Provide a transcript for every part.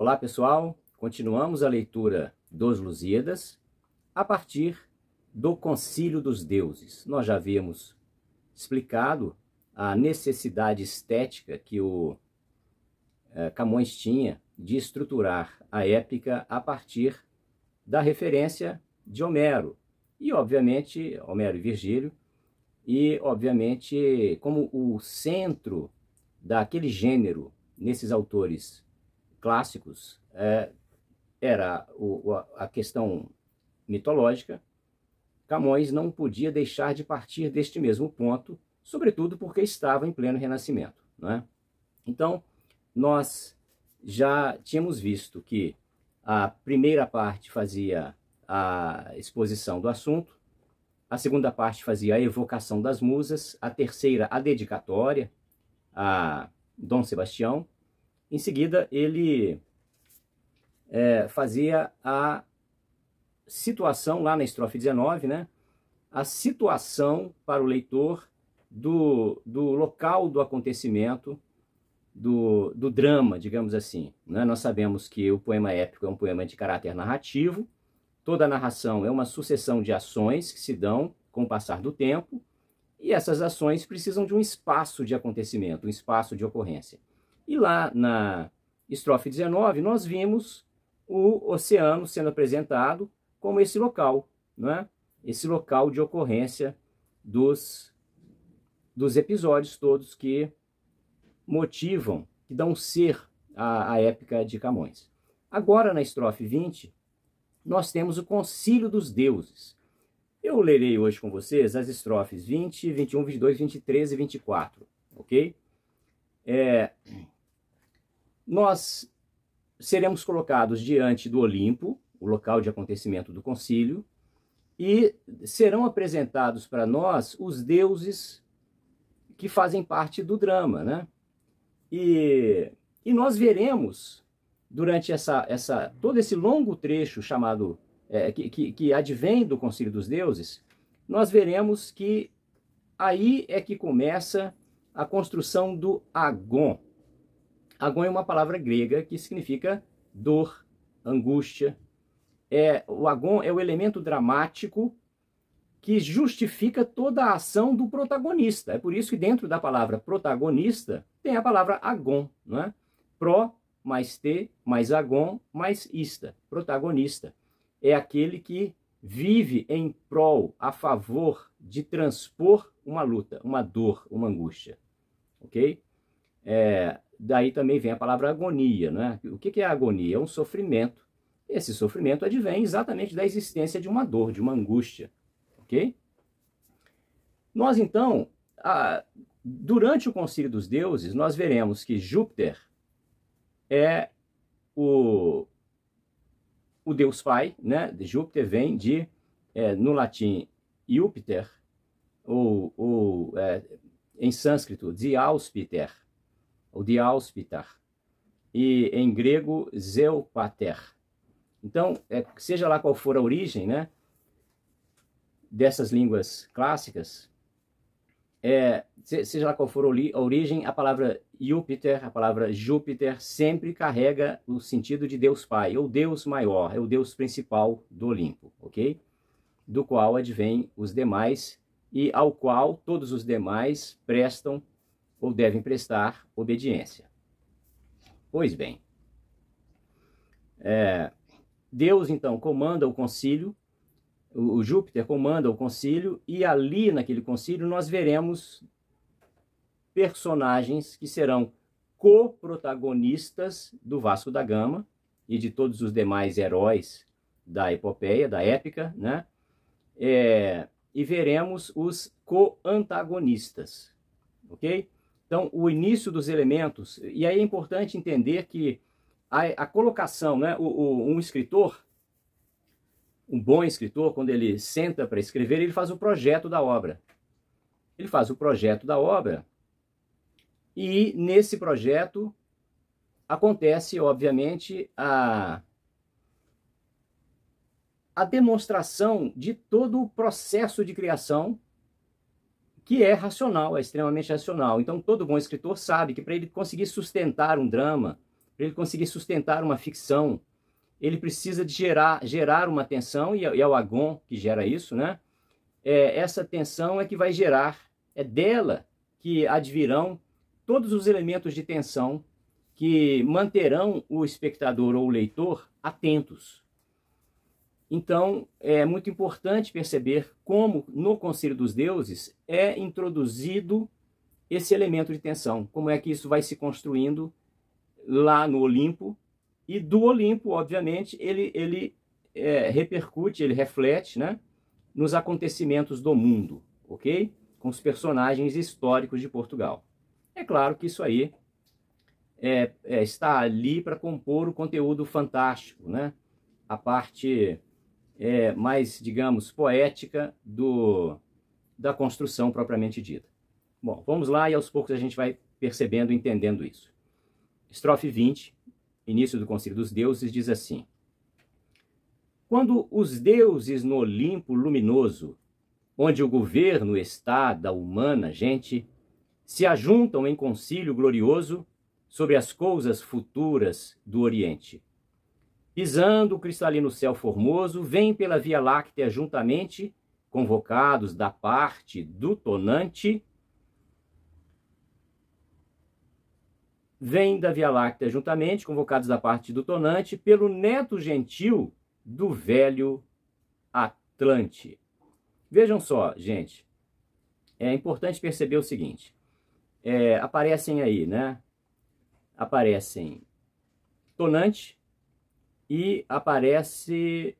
Olá pessoal, continuamos a leitura dos Lusíadas a partir do Concílio dos Deuses. Nós já havíamos explicado a necessidade estética que o eh, Camões tinha de estruturar a épica a partir da referência de Homero e, obviamente, Homero e Virgílio, e, obviamente, como o centro daquele gênero nesses autores clássicos é, era o, a questão mitológica. Camões não podia deixar de partir deste mesmo ponto, sobretudo porque estava em pleno renascimento. Né? Então, nós já tínhamos visto que a primeira parte fazia a exposição do assunto, a segunda parte fazia a evocação das musas, a terceira a dedicatória a Dom Sebastião, em seguida, ele é, fazia a situação, lá na estrofe 19, né? a situação para o leitor do, do local do acontecimento, do, do drama, digamos assim. Né? Nós sabemos que o poema épico é um poema de caráter narrativo, toda a narração é uma sucessão de ações que se dão com o passar do tempo, e essas ações precisam de um espaço de acontecimento, um espaço de ocorrência. E lá na estrofe 19, nós vimos o oceano sendo apresentado como esse local, né? esse local de ocorrência dos, dos episódios todos que motivam, que dão ser a época de Camões. Agora, na estrofe 20, nós temos o concílio dos deuses. Eu lerei hoje com vocês as estrofes 20, 21, 22, 23 e 24, ok? É, nós seremos colocados diante do Olimpo, o local de acontecimento do concílio, e serão apresentados para nós os deuses que fazem parte do drama, né? E, e nós veremos durante essa, essa, todo esse longo trecho chamado é, que, que, que advém do Concílio dos Deuses, nós veremos que aí é que começa a construção do Agon, Agon é uma palavra grega que significa dor, angústia. É, o agon é o elemento dramático que justifica toda a ação do protagonista. É por isso que dentro da palavra protagonista tem a palavra agon, não é? Pro mais T mais agon mais ista, protagonista. É aquele que vive em prol, a favor de transpor uma luta, uma dor, uma angústia. Ok? É, Daí também vem a palavra agonia, né? O que é agonia? É um sofrimento. Esse sofrimento advém exatamente da existência de uma dor, de uma angústia, ok? Nós, então, a, durante o concílio dos deuses, nós veremos que Júpiter é o, o deus pai, né? Júpiter vem de, é, no latim, Júpiter, ou, ou é, em sânscrito, de Auspiter, ou de Auspitar, e em grego Zeupater. Então, é, seja lá qual for a origem né, dessas línguas clássicas, é, seja lá qual for a origem, a palavra Júpiter, a palavra Júpiter, sempre carrega o sentido de Deus Pai, ou Deus maior, é o Deus principal do Olimpo, ok? Do qual advém os demais e ao qual todos os demais prestam ou devem prestar obediência. Pois bem, é, Deus então comanda o concílio, o, Júpiter comanda o concílio, e ali naquele concílio nós veremos personagens que serão co-protagonistas do Vasco da Gama e de todos os demais heróis da epopeia, da épica, né? É, e veremos os co-antagonistas, ok? Então, o início dos elementos, e aí é importante entender que a, a colocação, né, o, o, um escritor, um bom escritor, quando ele senta para escrever, ele faz o projeto da obra. Ele faz o projeto da obra. E nesse projeto acontece, obviamente, a, a demonstração de todo o processo de criação que é racional, é extremamente racional. Então, todo bom escritor sabe que para ele conseguir sustentar um drama, para ele conseguir sustentar uma ficção, ele precisa de gerar, gerar uma tensão, e é, é o Agon que gera isso, né? É, essa tensão é que vai gerar, é dela que advirão todos os elementos de tensão que manterão o espectador ou o leitor atentos. Então, é muito importante perceber como no Conselho dos Deuses é introduzido esse elemento de tensão, como é que isso vai se construindo lá no Olimpo. E do Olimpo, obviamente, ele, ele é, repercute, ele reflete né, nos acontecimentos do mundo, ok? Com os personagens históricos de Portugal. É claro que isso aí é, é, está ali para compor o conteúdo fantástico, né? A parte é, mais, digamos, poética do, da construção propriamente dita. Bom, vamos lá e aos poucos a gente vai percebendo e entendendo isso. Estrofe 20, início do Conselho dos Deuses, diz assim: Quando os deuses no Olimpo luminoso, onde o governo está da humana gente, se ajuntam em concílio glorioso sobre as coisas futuras do Oriente. Pisando o cristalino céu formoso, vem pela Via Láctea juntamente, convocados da parte do tonante, vem da Via Láctea juntamente, convocados da parte do tonante, pelo neto gentil do velho Atlante. Vejam só, gente, é importante perceber o seguinte, é, aparecem aí, né? Aparecem tonante, e aparece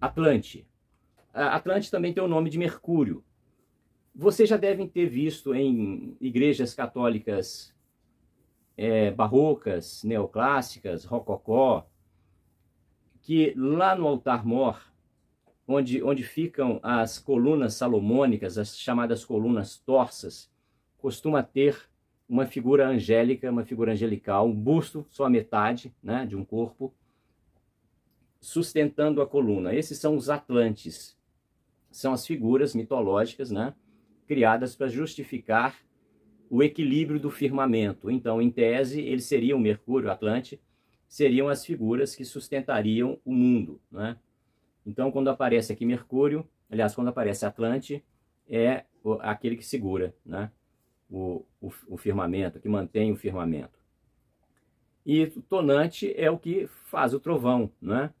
Atlante. Atlante também tem o nome de Mercúrio. Vocês já devem ter visto em igrejas católicas é, barrocas, neoclássicas, rococó, que lá no altar-mor, onde, onde ficam as colunas salomônicas, as chamadas colunas torças, costuma ter uma figura angélica, uma figura angelical, um busto, só a metade né, de um corpo, sustentando a coluna. Esses são os atlantes, são as figuras mitológicas, né? Criadas para justificar o equilíbrio do firmamento. Então, em tese, ele seria o Mercúrio, Atlante, seriam as figuras que sustentariam o mundo, né? Então, quando aparece aqui Mercúrio, aliás, quando aparece Atlante, é aquele que segura, né? O, o, o firmamento, que mantém o firmamento. E tonante é o que faz o trovão, né?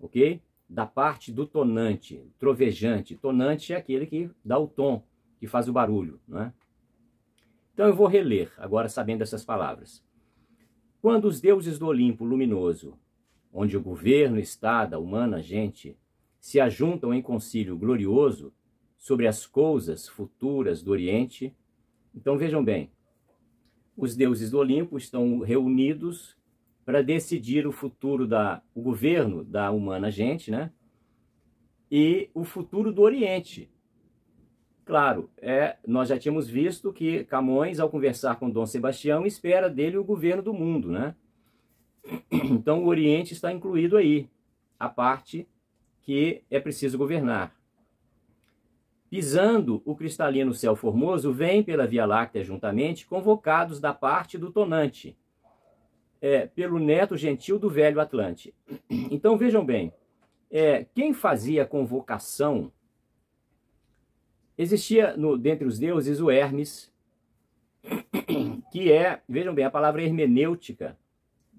ok? Da parte do tonante, trovejante. Tonante é aquele que dá o tom, que faz o barulho, né? Então eu vou reler, agora sabendo essas palavras. Quando os deuses do Olimpo luminoso, onde o governo, estado, a humana gente, se ajuntam em concílio glorioso sobre as coisas futuras do Oriente, então vejam bem, os deuses do Olimpo estão reunidos para decidir o futuro da o governo da humana gente, né? E o futuro do Oriente. Claro, é, nós já tínhamos visto que Camões, ao conversar com Dom Sebastião, espera dele o governo do mundo, né? Então o Oriente está incluído aí, a parte que é preciso governar. Pisando o cristalino céu formoso, vem pela Via Láctea juntamente convocados da parte do tonante, é, pelo neto gentil do velho Atlante. Então vejam bem, é, quem fazia convocação existia no, dentre os deuses o Hermes, que é, vejam bem, a palavra hermenêutica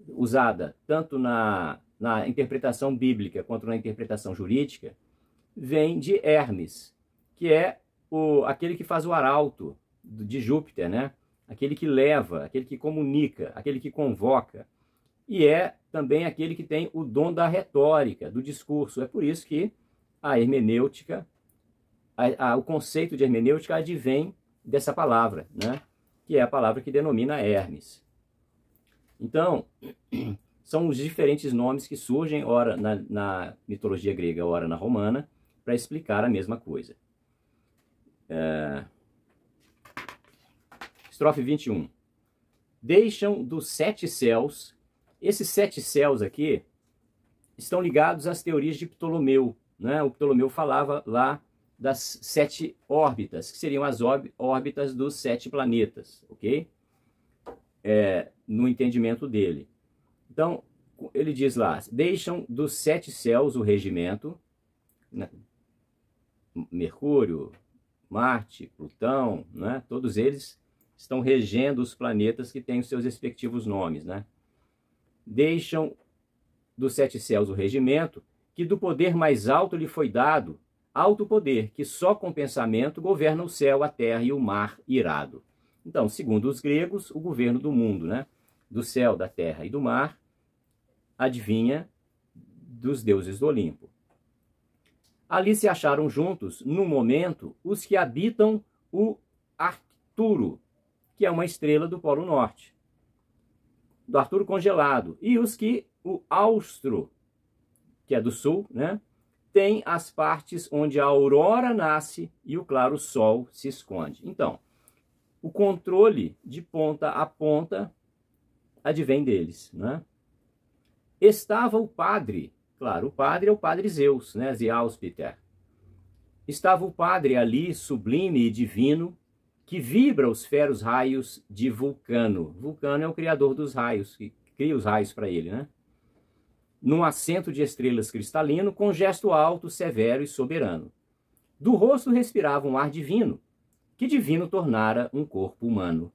usada tanto na, na interpretação bíblica quanto na interpretação jurídica, vem de Hermes, que é o, aquele que faz o arauto de Júpiter, né? aquele que leva, aquele que comunica, aquele que convoca. E é também aquele que tem o dom da retórica, do discurso. É por isso que a hermenêutica, a, a, o conceito de hermenêutica advém dessa palavra, né? que é a palavra que denomina Hermes. Então, são os diferentes nomes que surgem, ora na, na mitologia grega, ora na romana, para explicar a mesma coisa. É... Estrofe 21. Deixam dos sete céus. Esses sete céus aqui estão ligados às teorias de Ptolomeu. Né? O Ptolomeu falava lá das sete órbitas, que seriam as órbitas dos sete planetas, ok? É, no entendimento dele. Então, ele diz lá, deixam dos sete céus o regimento, né? Mercúrio, Marte, Plutão, né? todos eles estão regendo os planetas que têm os seus respectivos nomes, né? Deixam dos sete céus o regimento que do poder mais alto lhe foi dado, alto poder que só com pensamento governa o céu, a terra e o mar irado. Então, segundo os gregos, o governo do mundo, né? Do céu, da terra e do mar, adivinha dos deuses do Olimpo. Ali se acharam juntos, no momento, os que habitam o Arturo que é uma estrela do Polo Norte, do Arturo congelado, e os que o austro, que é do sul, né, tem as partes onde a aurora nasce e o claro sol se esconde. Então, o controle de ponta a ponta advém deles, né? Estava o padre, claro, o padre é o padre Zeus, né, Zeus Peter. Estava o padre ali, sublime e divino, que vibra os feros raios de Vulcano. Vulcano é o criador dos raios, que cria os raios para ele, né? Num assento de estrelas cristalino, com gesto alto, severo e soberano. Do rosto respirava um ar divino, que divino tornara um corpo humano.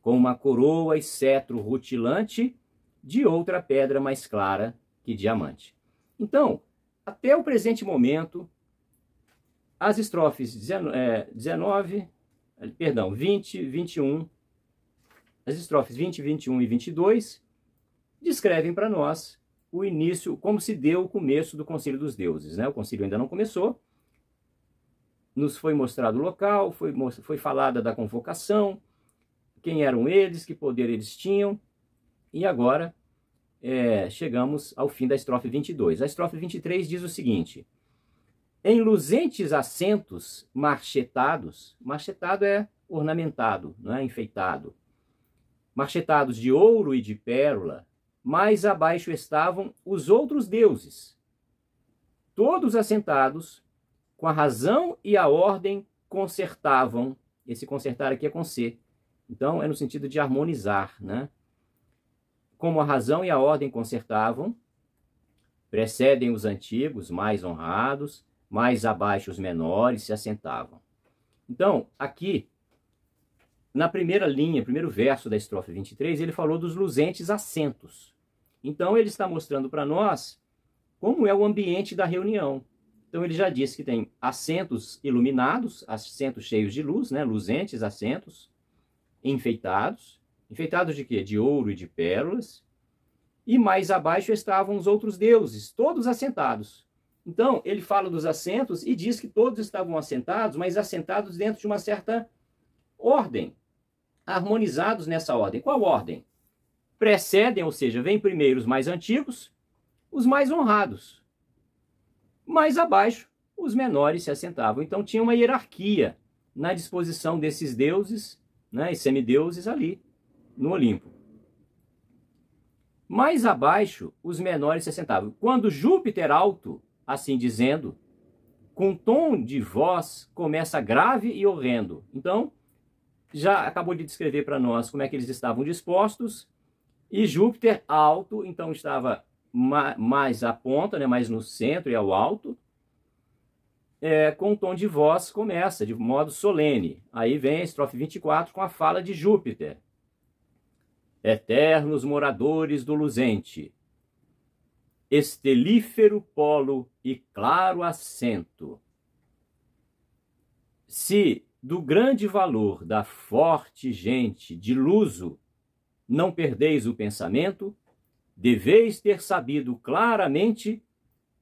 Com uma coroa e cetro rutilante, de outra pedra mais clara que diamante. Então, até o presente momento, as estrofes 19, eh, perdão, 20, 21, as estrofes 20, 21 e 22 descrevem para nós o início, como se deu o começo do Conselho dos Deuses. Né? O Conselho ainda não começou, nos foi mostrado o local, foi, foi falada da convocação, quem eram eles, que poder eles tinham, e agora é, chegamos ao fim da estrofe 22. A estrofe 23 diz o seguinte: em luzentes assentos marchetados, marchetado é ornamentado, não é enfeitado, marchetados de ouro e de pérola, mais abaixo estavam os outros deuses, todos assentados, com a razão e a ordem consertavam. Esse consertar aqui é com C. Então é no sentido de harmonizar, né? Como a razão e a ordem consertavam, precedem os antigos mais honrados, mais abaixo os menores se assentavam. Então, aqui, na primeira linha, primeiro verso da estrofe 23, ele falou dos luzentes assentos. Então, ele está mostrando para nós como é o ambiente da reunião. Então, ele já disse que tem assentos iluminados, assentos cheios de luz, né? luzentes assentos, enfeitados. Enfeitados de quê? De ouro e de pérolas. E mais abaixo estavam os outros deuses, todos assentados. Então, ele fala dos assentos e diz que todos estavam assentados, mas assentados dentro de uma certa ordem, harmonizados nessa ordem. Qual ordem? Precedem, ou seja, vêm primeiro os mais antigos, os mais honrados. Mais abaixo, os menores se assentavam. Então, tinha uma hierarquia na disposição desses deuses né, e semideuses ali no Olimpo. Mais abaixo, os menores se assentavam. Quando Júpiter alto assim dizendo, com tom de voz começa grave e horrendo. Então, já acabou de descrever para nós como é que eles estavam dispostos. E Júpiter alto, então estava ma mais à ponta, né, mais no centro e ao alto. É, com tom de voz começa, de modo solene. Aí vem a estrofe 24 com a fala de Júpiter. Eternos moradores do Luzente, estelífero polo e claro assento. Se do grande valor da forte gente de Luso não perdeis o pensamento, deveis ter sabido claramente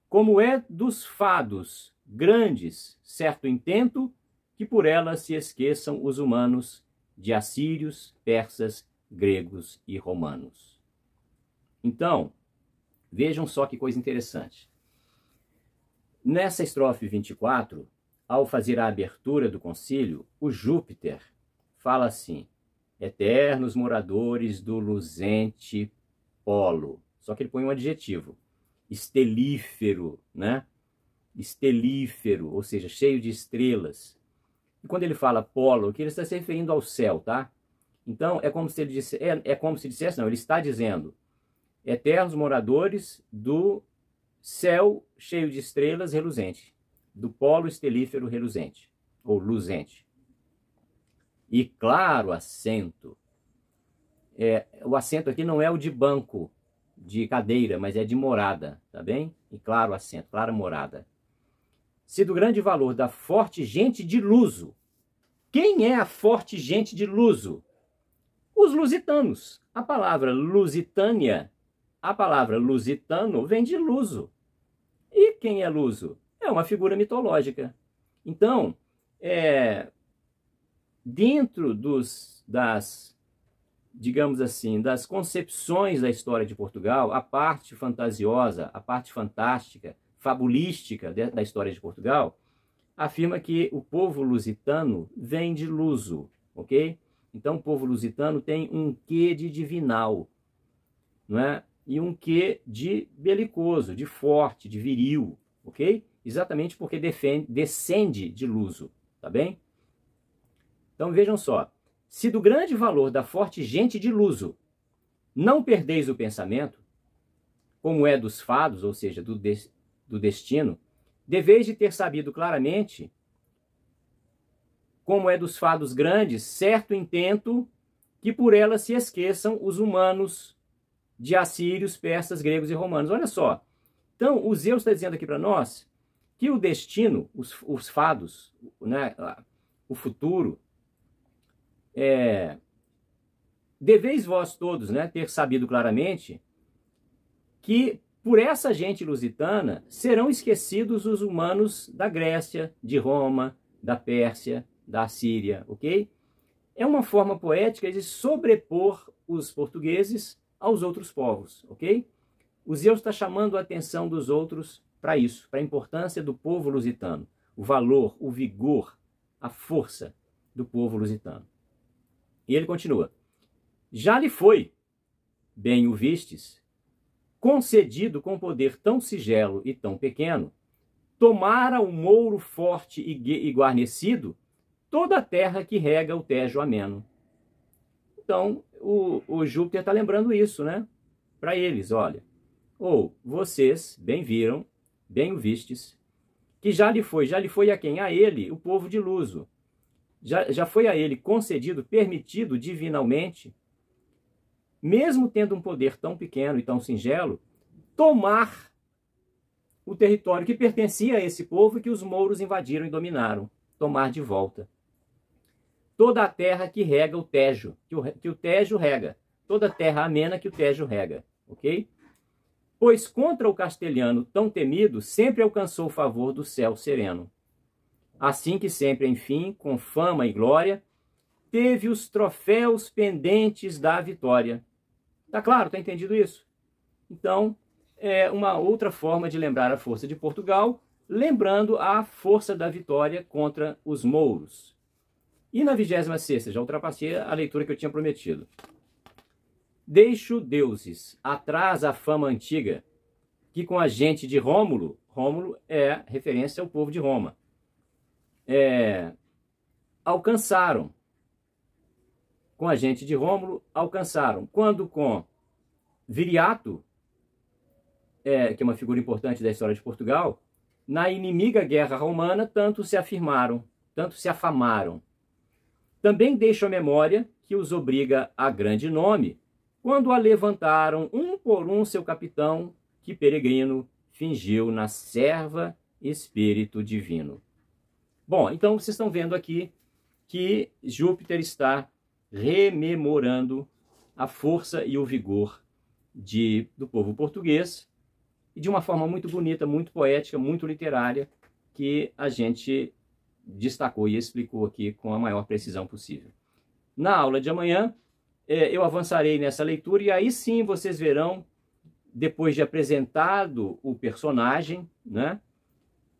como é dos fados grandes certo intento que por ela se esqueçam os humanos de assírios, persas, gregos e romanos. Então, Vejam só que coisa interessante. Nessa estrofe 24, ao fazer a abertura do concílio, o Júpiter fala assim: Eternos moradores do luzente polo. Só que ele põe um adjetivo: estelífero, né? Estelífero, ou seja, cheio de estrelas. E quando ele fala polo, que ele está se referindo ao céu, tá? Então é como se ele dissesse, é, é como se dissesse, não, ele está dizendo eternos moradores do céu cheio de estrelas reluzente, do polo estelífero reluzente, ou luzente. E claro assento. É, o assento aqui não é o de banco, de cadeira, mas é de morada, tá bem? E claro assento, clara morada. Se do grande valor da forte gente de Luso. Quem é a forte gente de Luso? Os lusitanos. A palavra Lusitânia a palavra lusitano vem de luso. E quem é luso? É uma figura mitológica. Então, é, dentro dos, das, digamos assim, das concepções da história de Portugal, a parte fantasiosa, a parte fantástica, fabulística da história de Portugal, afirma que o povo lusitano vem de luso, ok? Então, o povo lusitano tem um quê de divinal, não é? e um que de belicoso, de forte, de viril, ok? Exatamente porque defende, descende de luso, tá bem? Então vejam só, se do grande valor da forte gente de luso não perdeis o pensamento, como é dos fados, ou seja, do, de, do destino, deveis de ter sabido claramente, como é dos fados grandes, certo intento que por ela se esqueçam os humanos de assírios, persas, gregos e romanos. Olha só. Então, o Zeus está dizendo aqui para nós que o destino, os, os fados, né, o futuro, é, deveis vós todos né, ter sabido claramente que por essa gente lusitana serão esquecidos os humanos da Grécia, de Roma, da Pérsia, da Síria, ok? É uma forma poética de sobrepor os portugueses aos outros povos, ok? Zeus está chamando a atenção dos outros para isso, para a importância do povo lusitano, o valor, o vigor, a força do povo lusitano. E ele continua: Já lhe foi, bem o vistes, concedido com poder tão sigelo e tão pequeno, tomara o mouro forte e guarnecido toda a terra que rega o Tejo ameno. Então, o, o Júpiter está lembrando isso, né? Para eles, olha. Ou vocês bem viram, bem o vistes, que já lhe foi, já lhe foi a quem? A ele, o povo de Luso. Já, já foi a ele concedido, permitido divinalmente, mesmo tendo um poder tão pequeno e tão singelo, tomar o território que pertencia a esse povo e que os mouros invadiram e dominaram, tomar de volta toda a terra que rega o Tejo, que o, que o Tejo rega, toda a terra amena que o Tejo rega, ok? Pois contra o castelhano tão temido, sempre alcançou o favor do céu sereno. Assim que sempre, enfim, com fama e glória, teve os troféus pendentes da vitória. Tá claro? Tá entendido isso? Então, é uma outra forma de lembrar a força de Portugal, lembrando a força da vitória contra os mouros. E na 26, já ultrapassei a leitura que eu tinha prometido. Deixo deuses atrás a fama antiga, que com a gente de Rômulo, Rômulo é referência ao povo de Roma, é, alcançaram. Com a gente de Rômulo, alcançaram. Quando com Viriato, é, que é uma figura importante da história de Portugal, na inimiga guerra romana, tanto se afirmaram, tanto se afamaram. Também a memória que os obriga a grande nome, quando a levantaram um por um seu capitão, que peregrino fingiu na serva espírito divino. Bom, então vocês estão vendo aqui que Júpiter está rememorando a força e o vigor de, do povo português e de uma forma muito bonita, muito poética, muito literária, que a gente destacou e explicou aqui com a maior precisão possível. Na aula de amanhã, é, eu avançarei nessa leitura e aí sim vocês verão, depois de apresentado o personagem, né?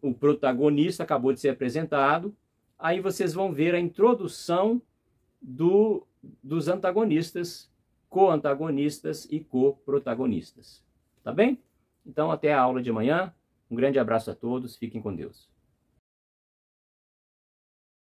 o protagonista acabou de ser apresentado, aí vocês vão ver a introdução do, dos antagonistas, co-antagonistas e co-protagonistas. Tá bem? Então, até a aula de amanhã. Um grande abraço a todos. Fiquem com Deus.